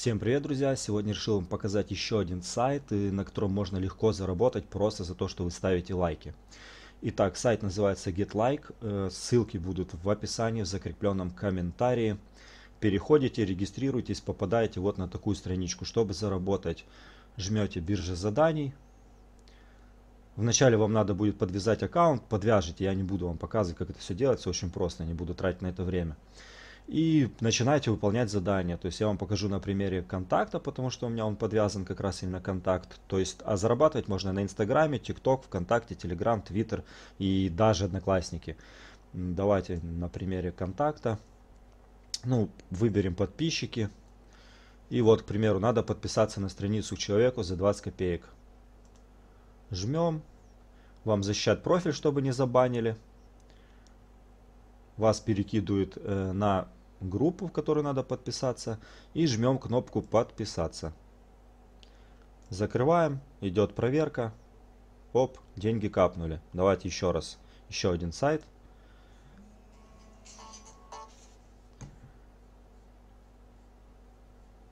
Всем привет, друзья! Сегодня решил вам показать еще один сайт, на котором можно легко заработать просто за то, что вы ставите лайки. Итак, сайт называется GetLike, э, ссылки будут в описании, в закрепленном комментарии. Переходите, регистрируйтесь, попадаете вот на такую страничку. Чтобы заработать, жмете биржа заданий. Вначале вам надо будет подвязать аккаунт, подвяжите, я не буду вам показывать, как это все делается, очень просто, не буду тратить на это время и начинаете выполнять задания. То есть я вам покажу на примере контакта, потому что у меня он подвязан как раз именно контакт. То есть а зарабатывать можно на Инстаграме, ТикТок, ВКонтакте, Телеграм, Твиттер и даже Одноклассники. Давайте на примере контакта. Ну, выберем подписчики. И вот, к примеру, надо подписаться на страницу к человеку за 20 копеек. Жмем. Вам защищать профиль, чтобы не забанили. Вас перекидывают э, на группу, в которую надо подписаться, и жмем кнопку «Подписаться». Закрываем, идет проверка. Оп, деньги капнули. Давайте еще раз, еще один сайт.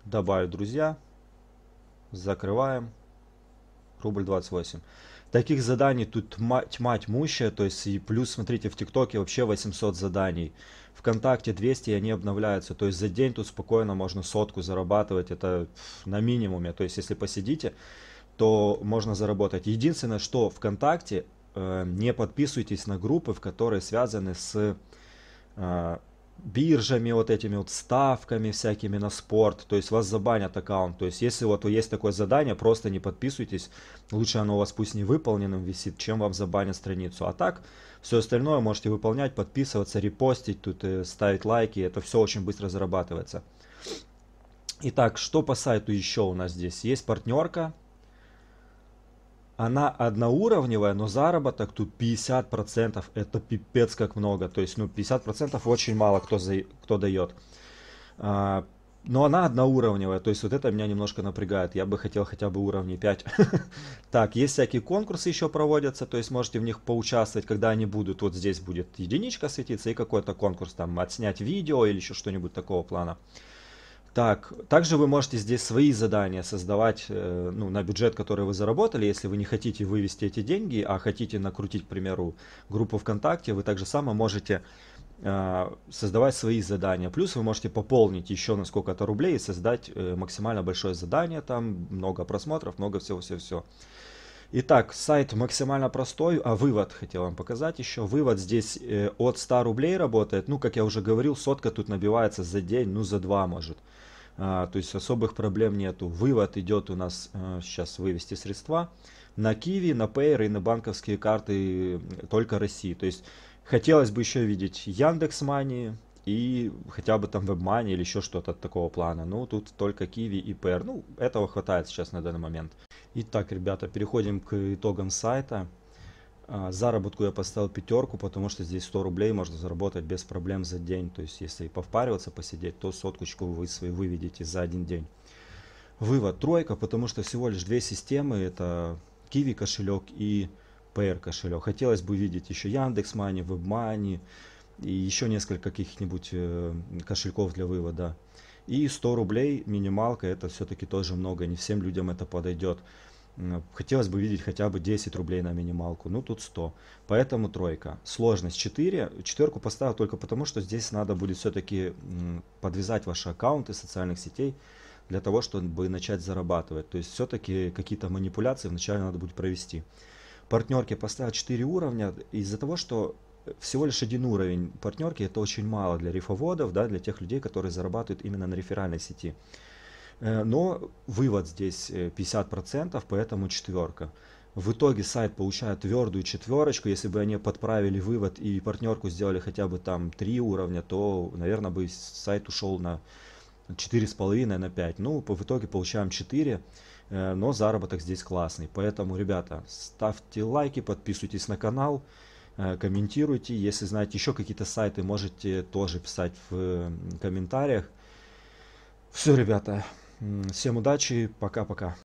Добавить друзья. Закрываем. Рубль 28. Таких заданий тут тьма, тьма тьмущая, то есть и плюс, смотрите, в ТикТоке вообще 800 заданий. ВКонтакте 200, и они обновляются. То есть за день тут спокойно можно сотку зарабатывать, это на минимуме. То есть если посидите, то можно заработать. Единственное, что ВКонтакте э, не подписывайтесь на группы, в которые связаны с э, биржами, вот этими вот ставками всякими на спорт. То есть вас забанят аккаунт. То есть если вот есть такое задание, просто не подписывайтесь. Лучше оно у вас пусть не выполненным висит, чем вам забанят страницу. А так все остальное можете выполнять, подписываться, репостить, тут э, ставить лайки. Это все очень быстро зарабатывается. Итак, что по сайту еще у нас здесь? Есть партнерка, она одноуровневая, но заработок тут 50%. Это пипец как много. То есть, ну, 50% очень мало кто, за... кто дает. А, но она одноуровневая, то есть вот это меня немножко напрягает. Я бы хотел хотя бы уровни 5. Так, есть всякие конкурсы еще проводятся, то есть можете в них поучаствовать, когда они будут. Вот здесь будет единичка светиться и какой-то конкурс, там, отснять видео или еще что-нибудь такого плана. Так, также вы можете здесь свои задания создавать э, ну, на бюджет, который вы заработали. Если вы не хотите вывести эти деньги, а хотите накрутить, к примеру, группу ВКонтакте, вы также само можете э, создавать свои задания. Плюс вы можете пополнить еще на сколько-то рублей и создать э, максимально большое задание, там много просмотров, много всего-все-все. -все -все. Итак, сайт максимально простой, а вывод хотел вам показать еще. Вывод здесь э, от 100 рублей работает. Ну, как я уже говорил, сотка тут набивается за день, ну, за два может. А, то есть особых проблем нету. Вывод идет у нас, э, сейчас вывести средства, на Киви, на Payer и на банковские карты только России. То есть хотелось бы еще видеть Яндекс Мани, и хотя бы там WebMoney или еще что-то от такого плана. Ну, тут только Kiwi и PR. Ну, этого хватает сейчас на данный момент. Итак, ребята, переходим к итогам сайта. А, заработку я поставил пятерку, потому что здесь 100 рублей можно заработать без проблем за день. То есть, если повпариваться, посидеть, то соточку вы свои выведете за один день. Вывод тройка, потому что всего лишь две системы. Это Kiwi кошелек и PR кошелек. Хотелось бы видеть еще Яндекс Мани, WebMoney и еще несколько каких-нибудь э, кошельков для вывода. И 100 рублей минималка, это все-таки тоже много, не всем людям это подойдет. Хотелось бы видеть хотя бы 10 рублей на минималку, ну тут 100. Поэтому тройка. Сложность 4. Четверку поставил только потому, что здесь надо будет все-таки подвязать ваши аккаунты социальных сетей для того, чтобы начать зарабатывать. То есть все-таки какие-то манипуляции вначале надо будет провести партнерке поставил 4 уровня из-за того, что всего лишь один уровень партнерки, это очень мало для рифоводов, да, для тех людей, которые зарабатывают именно на реферальной сети. Э, но вывод здесь 50%, э, поэтому четверка. В итоге сайт получает твердую четверочку. Если бы они подправили вывод и партнерку сделали хотя бы там три уровня, то, наверное, бы сайт ушел на 4,5 на 5. Ну, в итоге получаем 4, э, но заработок здесь классный. Поэтому, ребята, ставьте лайки, подписывайтесь на канал. Э, комментируйте. Если знаете еще какие-то сайты, можете тоже писать в комментариях. Все, ребята, всем удачи, пока-пока.